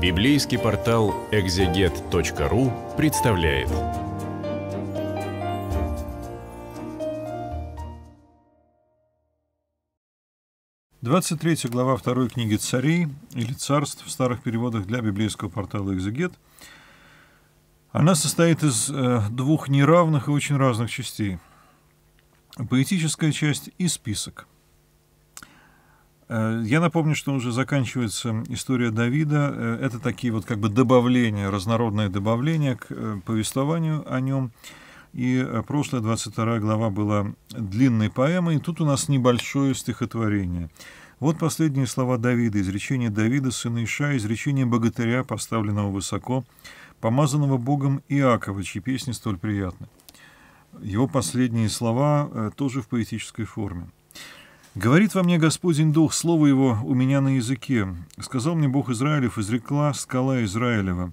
Библейский портал экзегет.ру представляет. Двадцать третья глава второй книги «Царей» или «Царств» в старых переводах для библейского портала «Экзегет». Она состоит из э, двух неравных и очень разных частей. Поэтическая часть и список – Э, я напомню, что уже заканчивается история Давида. Э, это такие вот как бы добавления, разнородные добавления к э, повествованию о нем. И прошлая 22 глава была длинной поэмой. И тут у нас небольшое стихотворение. Вот последние слова Давида, изречение Давида, сына Иша, изречение богатыря, поставленного высоко, помазанного Богом Иакова, чьи песни столь приятны. Его последние слова тоже в поэтической форме. Говорит во мне Господень Дух, слово его у меня на языке. Сказал мне Бог Израилев, изрекла скала Израилева.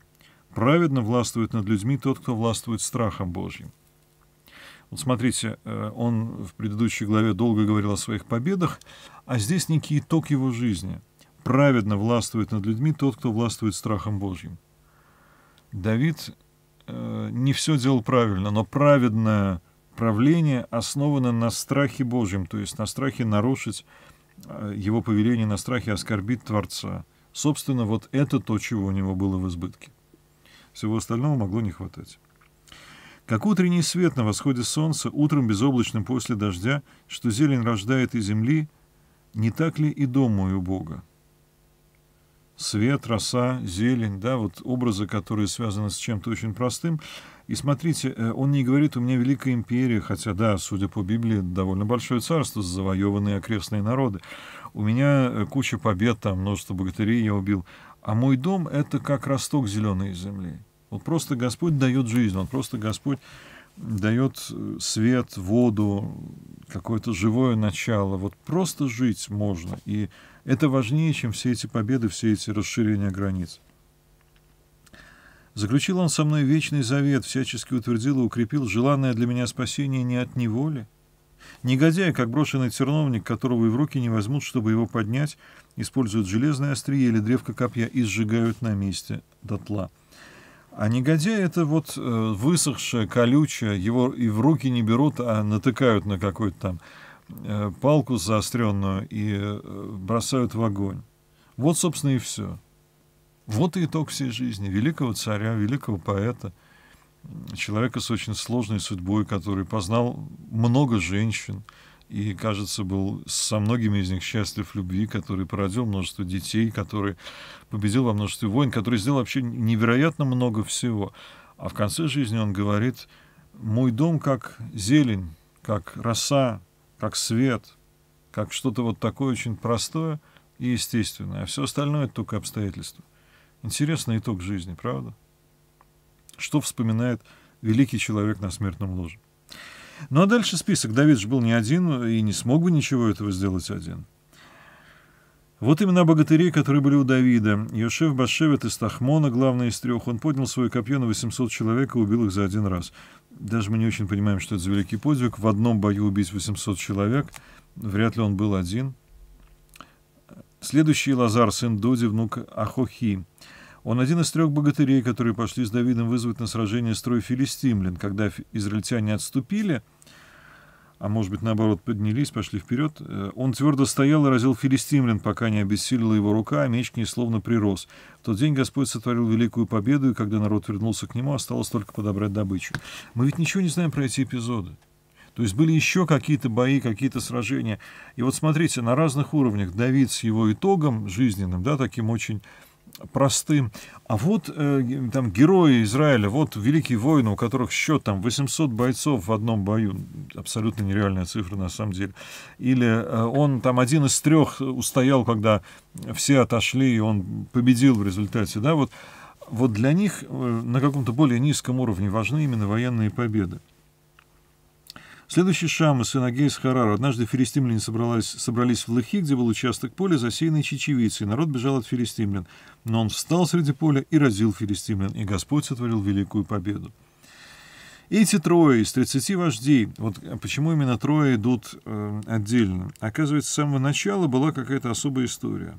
Праведно властвует над людьми тот, кто властвует страхом Божьим. Вот смотрите, э, он в предыдущей главе долго говорил о своих победах, а здесь некий итог его жизни. Праведно властвует над людьми тот, кто властвует страхом Божьим. Давид э, не все делал правильно, но праведное правление основано на страхе Божьем, то есть на страхе нарушить э, его повеление, на страхе оскорбить Творца. Собственно, вот это то, чего у него было в избытке. Всего остального могло не хватать. Как утренний свет на восходе солнца, утром безоблачным после дождя, что зелень рождает из земли, не так ли и дом мой у Бога? свет, роса, зелень, да, вот образы, которые связаны с чем-то очень простым. И смотрите, э, он не говорит, у меня великая империя, хотя, да, судя по Библии, довольно большое царство, завоеванные окрестные народы. У меня э, куча побед, там, множество богатырей я убил. А мой дом — это как росток зеленой земли. Вот просто Господь дает жизнь, он просто Господь дает э, свет, воду, какое-то живое начало. Вот просто жить можно. И это важнее, чем все эти победы, все эти расширения границ. Заключил он со мной вечный завет, всячески утвердил и укрепил желанное для меня спасение не от неволи. Негодяй, как брошенный терновник, которого и в руки не возьмут, чтобы его поднять, используют железные острие или древко копья и сжигают на месте дотла. А негодяй это вот э, высохшее, колючее, его и в руки не берут, а натыкают на какую-то там э, палку заостренную и э, бросают в огонь. Вот, собственно, и все. Вот и итог всей жизни великого царя, великого поэта, человека с очень сложной судьбой, который познал много женщин, и, кажется, был со многими из них счастлив любви, который породил множество детей, который победил во множестве войн, который сделал вообще невероятно много всего. А в конце жизни он говорит, мой дом как зелень, как роса, как свет, как что-то вот такое очень простое и естественное, а все остальное — это только обстоятельства. Интересный итог жизни, правда? Что вспоминает великий человек на смертном ложе? Ну а дальше список. Давид Давидж был не один э, и не смог бы ничего этого сделать один. Вот имена богатырей, которые были у Давида. Йошев Башевет из Тахмона, главный из трех, он поднял свое копье на 800 человек и убил их за один раз. Даже мы не очень понимаем, что это за великий подвиг. В одном бою убить 800 человек. Вряд ли он был один. Следующий Лазар, сын Доди, внук Ахохи. Он один из трех богатырей, которые пошли с Давидом вызвать на сражение строй филистимлян, когда израильтяне отступили, а может быть, наоборот, поднялись, пошли вперед. Э, он твердо стоял и разил филистимлян, пока не обессилила его рука, а меч к ней словно прирос. В тот день Господь сотворил великую победу, и когда народ вернулся к нему, осталось только подобрать добычу. Мы ведь ничего не знаем про эти эпизоды. То есть были еще какие-то бои, какие-то сражения. И вот смотрите, на разных уровнях Давид с его итогом жизненным, да, таким очень простым. А вот э, там герои Израиля, вот великие воины, у которых счет там 800 бойцов в одном бою, абсолютно нереальная цифра на самом деле. Или э, он там один из трех устоял, когда все отошли, и он победил в результате, да, вот. Вот для них э, на каком-то более низком уровне важны именно военные победы. Следующий Шам, сын Агея из Харара. Однажды филистимляне собрались, собрались в Лыхи, где был участок поля, засеянный чечевицей. Народ бежал от филистимлян. Но он встал среди поля и разил филистимлян, и Господь сотворил великую победу. Эти трое из 30 вождей, вот почему именно трое идут э, отдельно? Оказывается, с самого начала была какая-то особая история.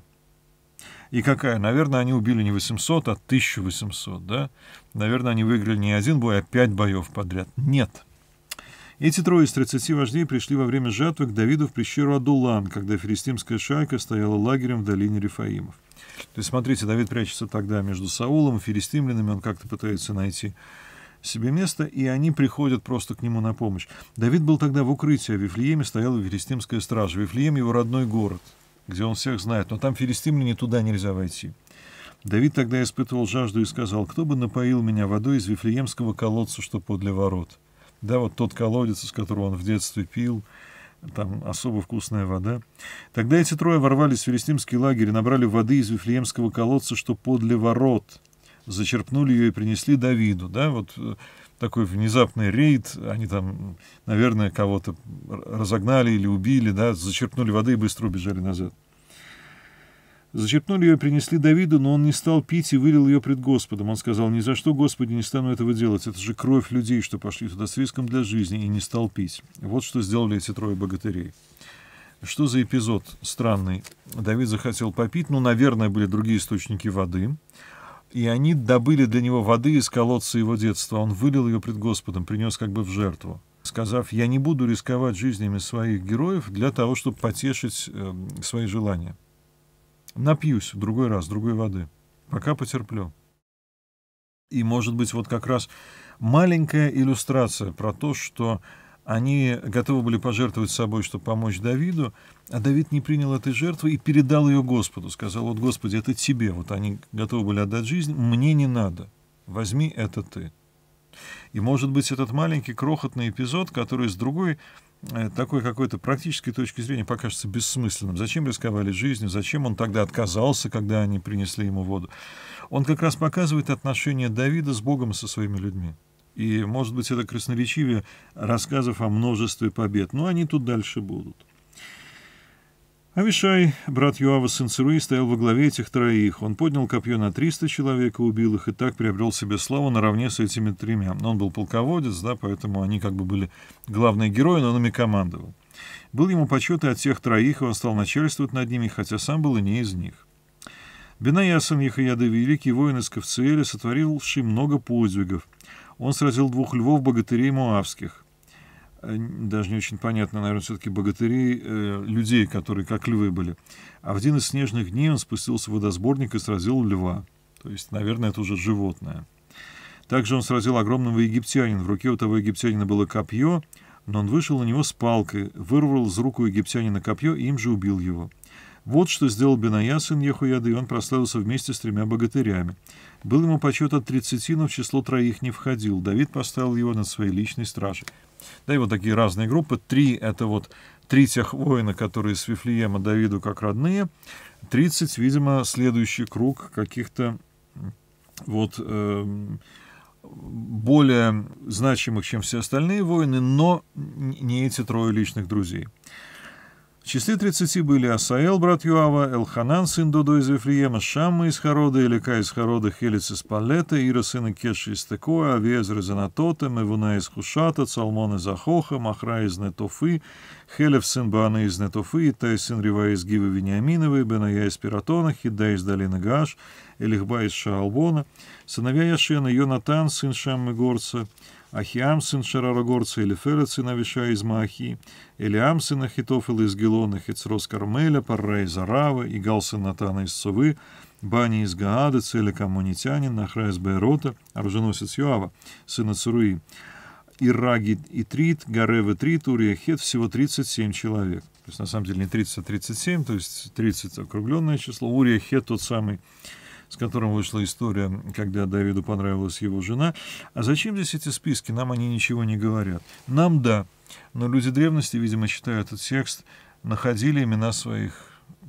И какая? Наверное, они убили не 800, а 1800, да? Наверное, они выиграли не один бой, а пять боев подряд. Нет. Эти трое из 30 вождей пришли во время жатвы к Давиду в пещеру Адулан, когда филистимская шайка стояла лагерем в долине Рифаимов. То есть, смотрите, Давид прячется тогда между Саулом и филистимлянами, он как-то пытается найти себе место, и они приходят просто к нему на помощь. Давид был тогда в укрытии, а в Вифлееме стояла филистимская стража. Вифлеем — его родной город, где он всех знает, но там филистимляне туда нельзя войти. Давид тогда испытывал жажду и сказал, «Кто бы напоил меня водой из Вифлеемского колодца, что подле ворот?» да, вот тот колодец, из которого он в детстве пил, там особо вкусная вода. Тогда эти трое ворвались в филистимский лагерь и набрали воды из Вифлеемского колодца, что подле ворот. Зачерпнули ее и принесли Давиду, да, вот э, такой внезапный рейд, они там, наверное, кого-то разогнали или убили, да, зачерпнули воды и быстро убежали назад. Зачерпнули ее и принесли Давиду, но он не стал пить и вылил ее пред Господом. Он сказал, «Ни за что, Господи, не стану этого делать. Это же кровь людей, что пошли туда с риском для жизни, и не стал пить». Вот что сделали эти трое богатырей. Что за эпизод странный? Давид захотел попить, но, ну, наверное, были другие источники воды. И они добыли для него воды из колодца его детства. Он вылил ее пред Господом, принес как бы в жертву сказав, я не буду рисковать жизнями своих героев для того, чтобы потешить э, свои желания. Напьюсь в другой раз, другой воды. Пока потерплю. И, может быть, вот как раз маленькая иллюстрация про то, что они готовы были пожертвовать собой, чтобы помочь Давиду, а Давид не принял этой жертвы и передал ее Господу. Сказал, вот, Господи, это тебе. Вот они готовы были отдать жизнь, мне не надо. Возьми это ты. И, может быть, этот маленький крохотный эпизод, который с другой э, такой какой-то практической точки зрения покажется бессмысленным. Зачем рисковали жизнью, зачем он тогда отказался, когда они принесли ему воду. Он как раз показывает отношения Давида с Богом и со своими людьми. И, может быть, это красноречивее рассказов о множестве побед. Но они тут дальше будут. Авишай, брат Юава Сенцеруи, стоял во главе этих троих. Он поднял копье на 300 человек и убил их, и так приобрел себе славу наравне с этими тремя. Но он был полководец, да, поэтому они как бы были главные герои, но он ими командовал. Был ему почет и от тех троих, и он стал начальствовать над ними, хотя сам был и не из них. Бенаясан Яхаяда Великий, воин из Кавцеэля, сотворивший много подвигов. Он сразил двух львов-богатырей муавских. Э, даже не очень понятно, наверное, все-таки богатырей, э, людей, которые как львы были. А в один из снежных дней он спустился в водосборник и сразил льва. То есть, наверное, это уже животное. Также он сразил огромного египтянина. В руке у того египтянина было копье, но он вышел на него с палкой, вырвал из рук у египтянина копье и им же убил его. Вот что сделал Беная, сын Яхуяды, и он прославился вместе с тремя богатырями. Был ему почет от тридцати, но в число троих не входил. Давид поставил его над своей личной стражей. Да, и вот такие разные группы. Три — это вот три тех воина, которые с Вифлеема Давиду как родные. Тридцать, видимо, следующий круг каких-то вот... Э, более значимых, чем все остальные воины, но не эти трое личных друзей. В числе 30 были Асаэл, брат Юава, Элханан, сын Додо из Вифлеема, Шамма из Харода, Элика из Харода, Хелец из Палета, Ира, сын Кеши из Текоя, Авезр из Анатота, Мевуна из Хушата, Цалмон из Ахоха, Махра из Нетофы, Хелев, сын Баны из Нетофы, Итай, сын Рива из Гивы Вениаминовой, Беная из Пиратона, Хида из долины Гаш, Элихба из Шаалбона, сыновья Яшена, Йонатан, сын Шаммы Горца, Ахиам сын Шарарогорца, Элифеля сыновища из Маахи, Элиам сын Ахитофела из Гелона, Хицрос Кармеля, Парра из Аравы, Игал сын Натана из Сувы, Бани из Гаады, Целика Амунитянин, Нахра из Бейрота, оруженосец Юава, сына Цуруи, Ираги и Трит, Гарева Трит, Уриахет, всего 37 человек. То есть, на самом деле, не 30, а 37, то есть 30 округленное число. Уриахет тот самый с которым вышла история, когда Давиду понравилась его жена. А зачем здесь эти списки? Нам они ничего не говорят. Нам да, но люди древности, видимо, читая этот текст, находили имена своих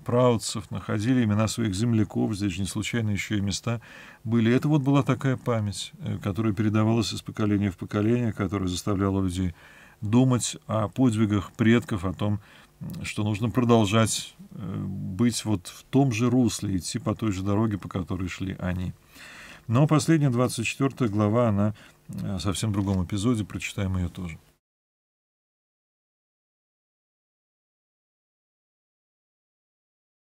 праотцев, находили имена своих земляков, здесь же не случайно еще и места были. Это вот была такая память, э, которая передавалась из поколения в поколение, которая заставляла людей думать о подвигах предков, о том, что нужно продолжать э, быть вот в том же русле, идти по той же дороге, по которой шли они. Но последняя 24 глава, она э, в совсем другом эпизоде, прочитаем ее тоже.